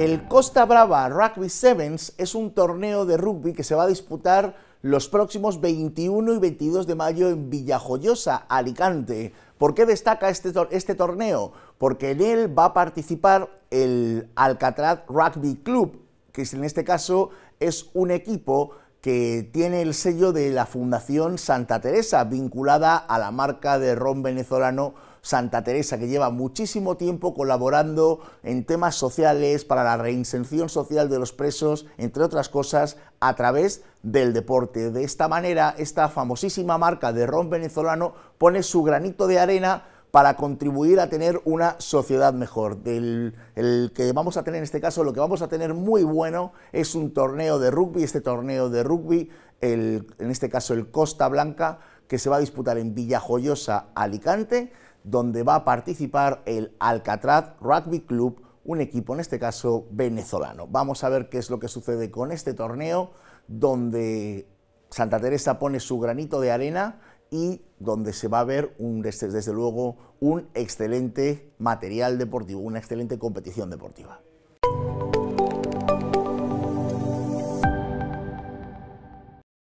El Costa Brava Rugby Sevens es un torneo de rugby que se va a disputar los próximos 21 y 22 de mayo en Villajoyosa, Alicante. ¿Por qué destaca este, este torneo? Porque en él va a participar el Alcatraz Rugby Club, que en este caso es un equipo que tiene el sello de la Fundación Santa Teresa, vinculada a la marca de ron venezolano Santa Teresa, que lleva muchísimo tiempo colaborando en temas sociales, para la reinserción social de los presos, entre otras cosas, a través del deporte. De esta manera, esta famosísima marca de ron venezolano pone su granito de arena para contribuir a tener una sociedad mejor. el que vamos a tener en este caso, lo que vamos a tener muy bueno es un torneo de rugby, este torneo de rugby, en este caso el Costa Blanca, que se va a disputar en Villajoyosa, Alicante, donde va a participar el Alcatraz Rugby Club, un equipo en este caso venezolano. Vamos a ver qué es lo que sucede con este torneo, donde Santa Teresa pone su granito de arena y donde se va a ver, un, desde luego, un excelente material deportivo, una excelente competición deportiva.